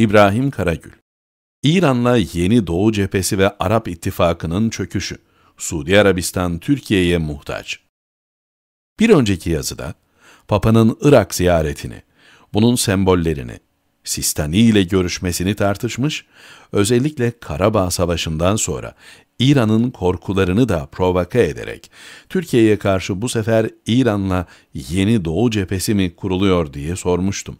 İbrahim Karagül İran'la Yeni Doğu Cephesi ve Arap İttifakı'nın çöküşü. Suudi Arabistan Türkiye'ye muhtaç. Bir önceki yazıda Papa'nın Irak ziyaretini, bunun sembollerini, Sistani ile görüşmesini tartışmış, özellikle Karabağ Savaşı'ndan sonra İran'ın korkularını da provoka ederek Türkiye'ye karşı bu sefer İran'la yeni Doğu cephesi mi kuruluyor diye sormuştum.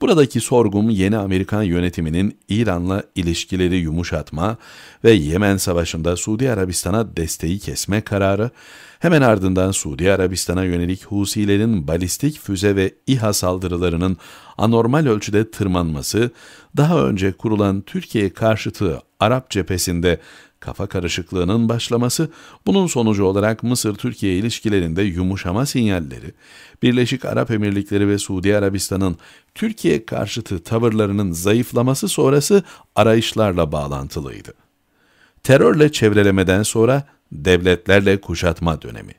Buradaki sorgum yeni Amerikan yönetiminin İran'la ilişkileri yumuşatma ve Yemen Savaşı'nda Suudi Arabistan'a desteği kesme kararı, hemen ardından Suudi Arabistan'a yönelik Husilerin balistik füze ve İHA saldırılarının anormal ölçüde tırmanması, daha önce kurulan Türkiye karşıtı Arap cephesinde kafa karışıklığının başlaması, bunun sonucu olarak Mısır-Türkiye ilişkilerinde yumuşama sinyalleri, Birleşik Arap Emirlikleri ve Suudi Arabistan'ın Türkiye karşıtı tavırlarının zayıflaması sonrası arayışlarla bağlantılıydı. Terörle çevrelemeden sonra devletlerle kuşatma dönemi.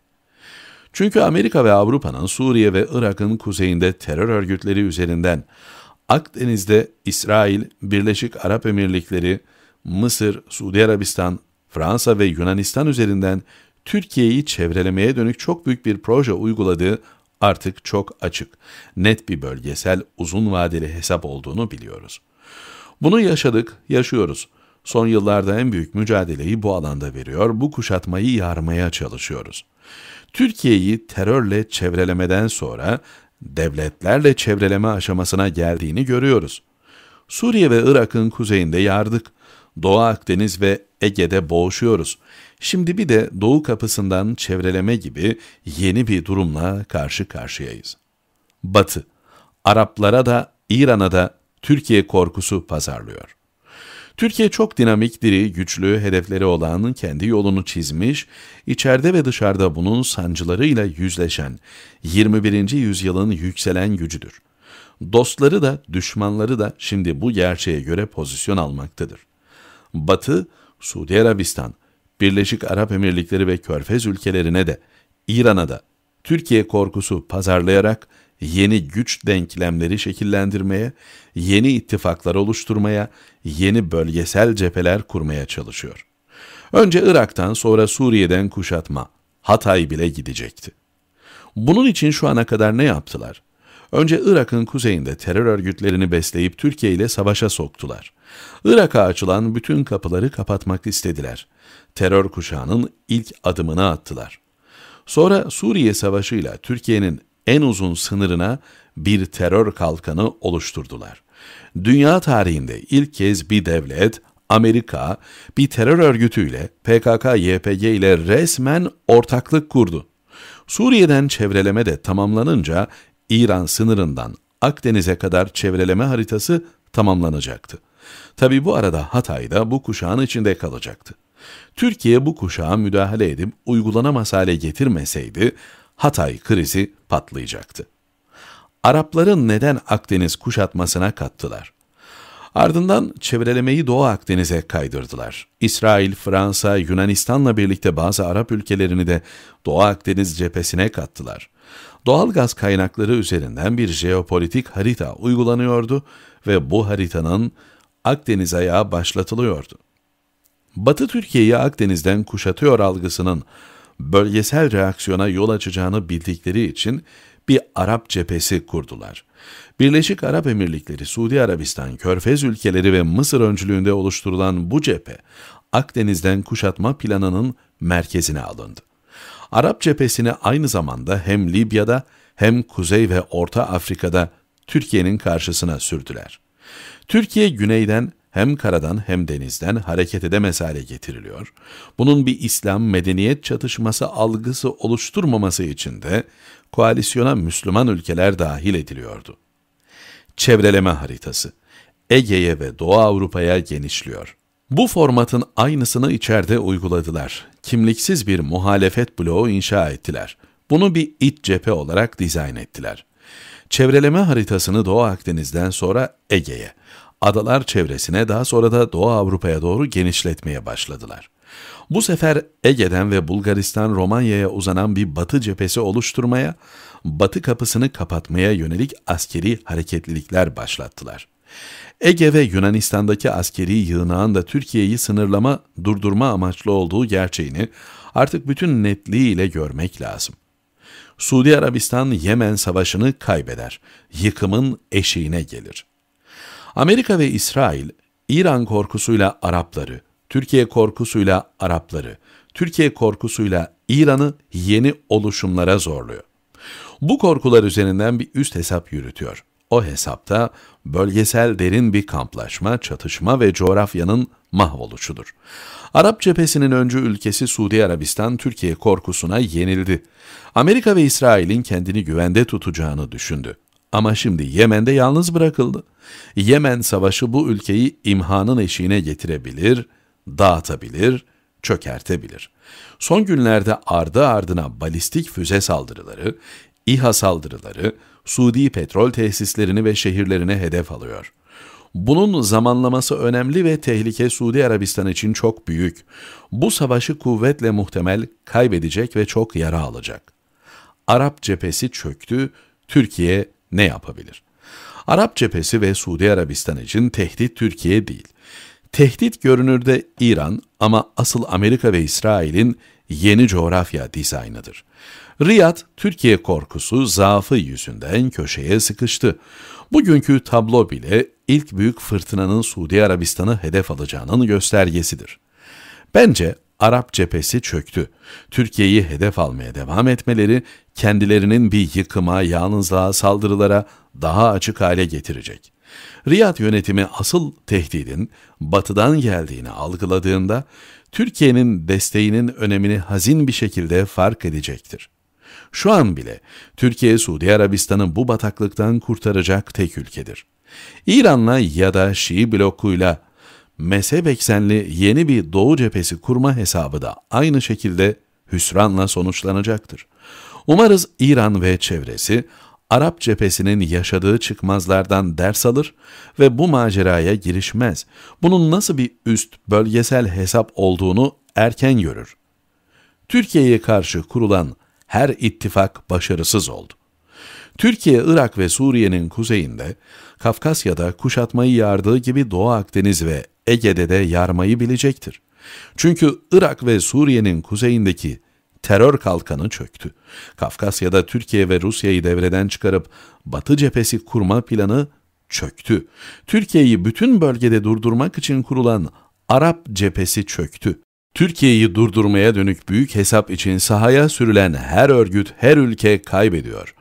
Çünkü Amerika ve Avrupa'nın Suriye ve Irak'ın kuzeyinde terör örgütleri üzerinden Akdeniz'de İsrail, Birleşik Arap Emirlikleri, Mısır, Suudi Arabistan, Fransa ve Yunanistan üzerinden Türkiye'yi çevrelemeye dönük çok büyük bir proje uyguladığı artık çok açık, net bir bölgesel uzun vadeli hesap olduğunu biliyoruz. Bunu yaşadık, yaşıyoruz. Son yıllarda en büyük mücadeleyi bu alanda veriyor, bu kuşatmayı yarmaya çalışıyoruz. Türkiye'yi terörle çevrelemeden sonra devletlerle çevreleme aşamasına geldiğini görüyoruz. Suriye ve Irak'ın kuzeyinde yardık. Doğu Akdeniz ve Ege'de boğuşuyoruz. Şimdi bir de Doğu kapısından çevreleme gibi yeni bir durumla karşı karşıyayız. Batı, Araplara da İran'a da Türkiye korkusu pazarlıyor. Türkiye çok dinamik, diri, güçlü, hedefleri olan, kendi yolunu çizmiş, içeride ve dışarıda bunun sancılarıyla yüzleşen, 21. yüzyılın yükselen gücüdür. Dostları da, düşmanları da şimdi bu gerçeğe göre pozisyon almaktadır. Batı, Suudi Arabistan, Birleşik Arap Emirlikleri ve Körfez ülkelerine de, İran'a da Türkiye korkusu pazarlayarak yeni güç denklemleri şekillendirmeye, yeni ittifaklar oluşturmaya, yeni bölgesel cepheler kurmaya çalışıyor. Önce Irak'tan sonra Suriye'den kuşatma, Hatay bile gidecekti. Bunun için şu ana kadar ne yaptılar? Önce Irak'ın kuzeyinde terör örgütlerini besleyip Türkiye ile savaşa soktular. Irak'a açılan bütün kapıları kapatmak istediler. Terör kuşağının ilk adımını attılar. Sonra Suriye Savaşı'yla Türkiye'nin en uzun sınırına bir terör kalkanı oluşturdular. Dünya tarihinde ilk kez bir devlet Amerika bir terör örgütüyle PKK-YPG ile resmen ortaklık kurdu. Suriye'den çevreleme de tamamlanınca İran sınırından Akdeniz'e kadar çevreleme haritası tamamlanacaktı. Tabi bu arada Hatay da bu kuşağın içinde kalacaktı. Türkiye bu kuşağa müdahale edip uygulanamaz hale getirmeseydi Hatay krizi patlayacaktı. Arapların neden Akdeniz kuşatmasına kattılar? Ardından çevrelemeyi Doğu Akdeniz'e kaydırdılar. İsrail, Fransa, Yunanistan'la birlikte bazı Arap ülkelerini de Doğu Akdeniz cephesine kattılar. Doğal gaz kaynakları üzerinden bir jeopolitik harita uygulanıyordu ve bu haritanın Akdeniz ayağı başlatılıyordu. Batı Türkiye'yi Akdeniz'den kuşatıyor algısının bölgesel reaksiyona yol açacağını bildikleri için bir Arap cephesi kurdular. Birleşik Arap Emirlikleri, Suudi Arabistan, Körfez ülkeleri ve Mısır öncülüğünde oluşturulan bu cephe, Akdeniz'den kuşatma planının merkezine alındı. Arap cephesini aynı zamanda hem Libya'da hem Kuzey ve Orta Afrika'da Türkiye'nin karşısına sürdüler. Türkiye güneyden hem karadan hem denizden hareket edemez hale getiriliyor. Bunun bir İslam medeniyet çatışması algısı oluşturmaması için de koalisyona Müslüman ülkeler dahil ediliyordu. Çevreleme haritası Ege'ye ve Doğu Avrupa'ya genişliyor. Bu formatın aynısını içeride uyguladılar kimliksiz bir muhalefet bloğu inşa ettiler. Bunu bir iç cephe olarak dizayn ettiler. Çevreleme haritasını Doğu Akdeniz'den sonra Ege'ye, adalar çevresine daha sonra da Doğu Avrupa'ya doğru genişletmeye başladılar. Bu sefer Ege'den ve Bulgaristan Romanya'ya uzanan bir batı cephesi oluşturmaya, batı kapısını kapatmaya yönelik askeri hareketlilikler başlattılar. Ege ve Yunanistan'daki askeri yığınağın da Türkiye'yi sınırlama, durdurma amaçlı olduğu gerçeğini artık bütün netliğiyle görmek lazım. Suudi Arabistan-Yemen savaşını kaybeder, yıkımın eşiğine gelir. Amerika ve İsrail, İran korkusuyla Arapları, Türkiye korkusuyla Arapları, Türkiye korkusuyla İran'ı yeni oluşumlara zorluyor. Bu korkular üzerinden bir üst hesap yürütüyor. O hesapta bölgesel derin bir kamplaşma, çatışma ve coğrafyanın mahvoluşudur. Arap cephesinin öncü ülkesi Suudi Arabistan, Türkiye korkusuna yenildi. Amerika ve İsrail'in kendini güvende tutacağını düşündü. Ama şimdi Yemen'de yalnız bırakıldı. Yemen savaşı bu ülkeyi imhanın eşiğine getirebilir, dağıtabilir, çökertebilir. Son günlerde ardı ardına balistik füze saldırıları, İHA saldırıları, Suudi petrol tesislerini ve şehirlerine hedef alıyor. Bunun zamanlaması önemli ve tehlike Suudi Arabistan için çok büyük. Bu savaşı kuvvetle muhtemel kaybedecek ve çok yara alacak. Arap cephesi çöktü, Türkiye ne yapabilir? Arap cephesi ve Suudi Arabistan için tehdit Türkiye değil. Tehdit görünürde İran ama asıl Amerika ve İsrail'in yeni coğrafya dizaynıdır. Riyad, Türkiye korkusu, zaafı yüzünden köşeye sıkıştı. Bugünkü tablo bile ilk büyük fırtınanın Suudi Arabistan'ı hedef alacağının göstergesidir. Bence Arap cephesi çöktü. Türkiye'yi hedef almaya devam etmeleri kendilerinin bir yıkıma, yalnızlığa, saldırılara daha açık hale getirecek. Riyad yönetimi asıl tehdidin batıdan geldiğini algıladığında Türkiye'nin desteğinin önemini hazin bir şekilde fark edecektir. Şu an bile Türkiye Suudi Arabistan'ı bu bataklıktan kurtaracak tek ülkedir. İran'la ya da Şii blokuyla mezhep eksenli yeni bir Doğu cephesi kurma hesabı da aynı şekilde hüsranla sonuçlanacaktır. Umarız İran ve çevresi Arap cephesinin yaşadığı çıkmazlardan ders alır ve bu maceraya girişmez. Bunun nasıl bir üst bölgesel hesap olduğunu erken görür. Türkiye'ye karşı kurulan her ittifak başarısız oldu. Türkiye, Irak ve Suriye'nin kuzeyinde, Kafkasya'da kuşatmayı yardığı gibi Doğu Akdeniz ve Ege'de de yarmayı bilecektir. Çünkü Irak ve Suriye'nin kuzeyindeki terör kalkanı çöktü. Kafkasya'da Türkiye ve Rusya'yı devreden çıkarıp Batı cephesi kurma planı çöktü. Türkiye'yi bütün bölgede durdurmak için kurulan Arap cephesi çöktü. Türkiye'yi durdurmaya dönük büyük hesap için sahaya sürülen her örgüt, her ülke kaybediyor.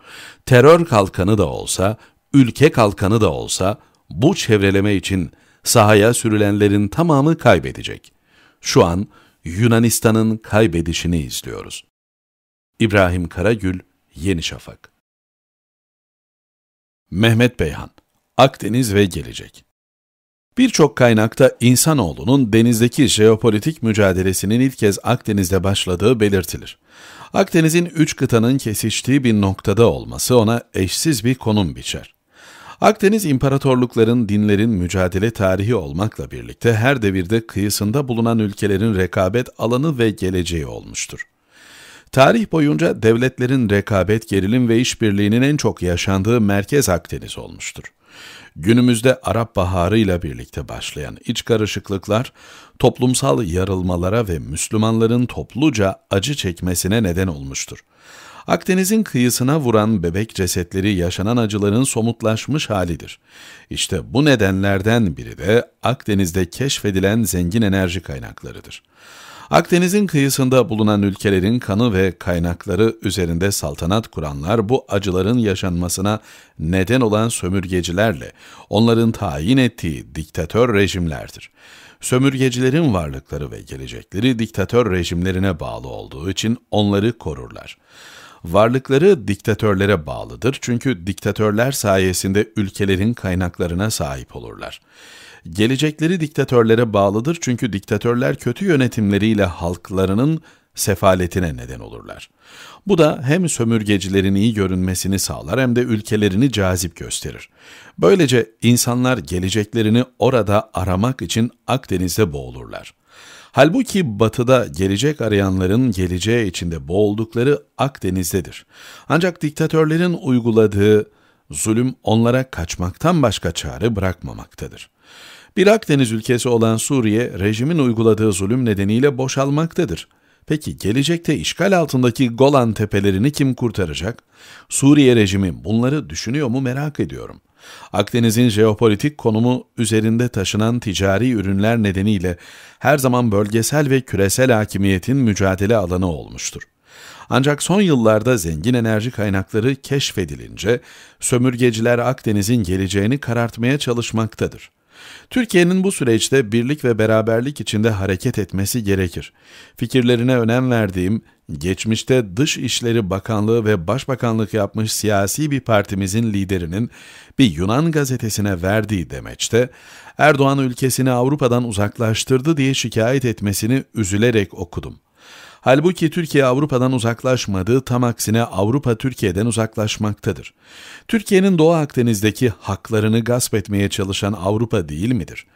Terör kalkanı da olsa, ülke kalkanı da olsa bu çevreleme için sahaya sürülenlerin tamamı kaybedecek. Şu an Yunanistan'ın kaybedişini izliyoruz. İbrahim Karagül, Yeni Şafak Mehmet Beyhan, Akdeniz ve Gelecek Birçok kaynakta insanoğlunun denizdeki jeopolitik mücadelesinin ilk kez Akdeniz'de başladığı belirtilir. Akdeniz'in üç kıtanın kesiştiği bir noktada olması ona eşsiz bir konum biçer. Akdeniz imparatorlukların, dinlerin mücadele tarihi olmakla birlikte her devirde kıyısında bulunan ülkelerin rekabet alanı ve geleceği olmuştur. Tarih boyunca devletlerin rekabet, gerilim ve işbirliğinin en çok yaşandığı merkez Akdeniz olmuştur. Günümüzde Arap Baharı ile birlikte başlayan iç karışıklıklar, toplumsal yarılmalara ve Müslümanların topluca acı çekmesine neden olmuştur. Akdeniz'in kıyısına vuran bebek cesetleri yaşanan acıların somutlaşmış halidir. İşte bu nedenlerden biri de Akdeniz'de keşfedilen zengin enerji kaynaklarıdır. Akdeniz'in kıyısında bulunan ülkelerin kanı ve kaynakları üzerinde saltanat kuranlar bu acıların yaşanmasına neden olan sömürgecilerle onların tayin ettiği diktatör rejimlerdir. Sömürgecilerin varlıkları ve gelecekleri diktatör rejimlerine bağlı olduğu için onları korurlar. Varlıkları diktatörlere bağlıdır çünkü diktatörler sayesinde ülkelerin kaynaklarına sahip olurlar gelecekleri diktatörlere bağlıdır çünkü diktatörler kötü yönetimleriyle halklarının sefaletine neden olurlar. Bu da hem sömürgecilerin iyi görünmesini sağlar hem de ülkelerini cazip gösterir. Böylece insanlar geleceklerini orada aramak için Akdeniz'de boğulurlar. Halbuki batıda gelecek arayanların geleceğe içinde boğuldukları Akdeniz'dedir. Ancak diktatörlerin uyguladığı zulüm onlara kaçmaktan başka çare bırakmamaktadır. Bir Akdeniz ülkesi olan Suriye, rejimin uyguladığı zulüm nedeniyle boşalmaktadır. Peki gelecekte işgal altındaki Golan tepelerini kim kurtaracak? Suriye rejimi bunları düşünüyor mu merak ediyorum. Akdeniz'in jeopolitik konumu üzerinde taşınan ticari ürünler nedeniyle her zaman bölgesel ve küresel hakimiyetin mücadele alanı olmuştur. Ancak son yıllarda zengin enerji kaynakları keşfedilince sömürgeciler Akdeniz'in geleceğini karartmaya çalışmaktadır. Türkiye'nin bu süreçte birlik ve beraberlik içinde hareket etmesi gerekir. Fikirlerine önem verdiğim, geçmişte Dışişleri Bakanlığı ve Başbakanlık yapmış siyasi bir partimizin liderinin bir Yunan gazetesine verdiği demeçte Erdoğan ülkesini Avrupa'dan uzaklaştırdı diye şikayet etmesini üzülerek okudum.'' Halbuki Türkiye Avrupa'dan uzaklaşmadı, tam aksine Avrupa Türkiye'den uzaklaşmaktadır. Türkiye'nin Doğu Akdeniz'deki haklarını gasp etmeye çalışan Avrupa değil midir?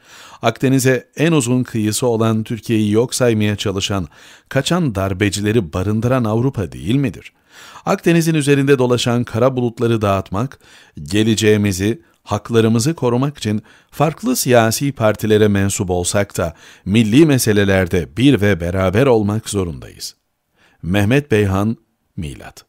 Akdeniz'e en uzun kıyısı olan Türkiye'yi yok saymaya çalışan, kaçan darbecileri barındıran Avrupa değil midir? Akdeniz'in üzerinde dolaşan kara bulutları dağıtmak, geleceğimizi, haklarımızı korumak için farklı siyasi partilere mensup olsak da milli meselelerde bir ve beraber olmak zorundayız. Mehmet Beyhan Milat